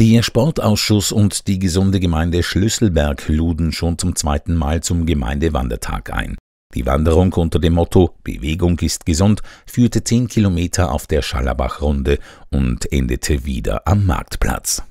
Der Sportausschuss und die gesunde Gemeinde Schlüsselberg luden schon zum zweiten Mal zum Gemeindewandertag ein. Die Wanderung unter dem Motto Bewegung ist gesund führte zehn Kilometer auf der Schallerbachrunde und endete wieder am Marktplatz.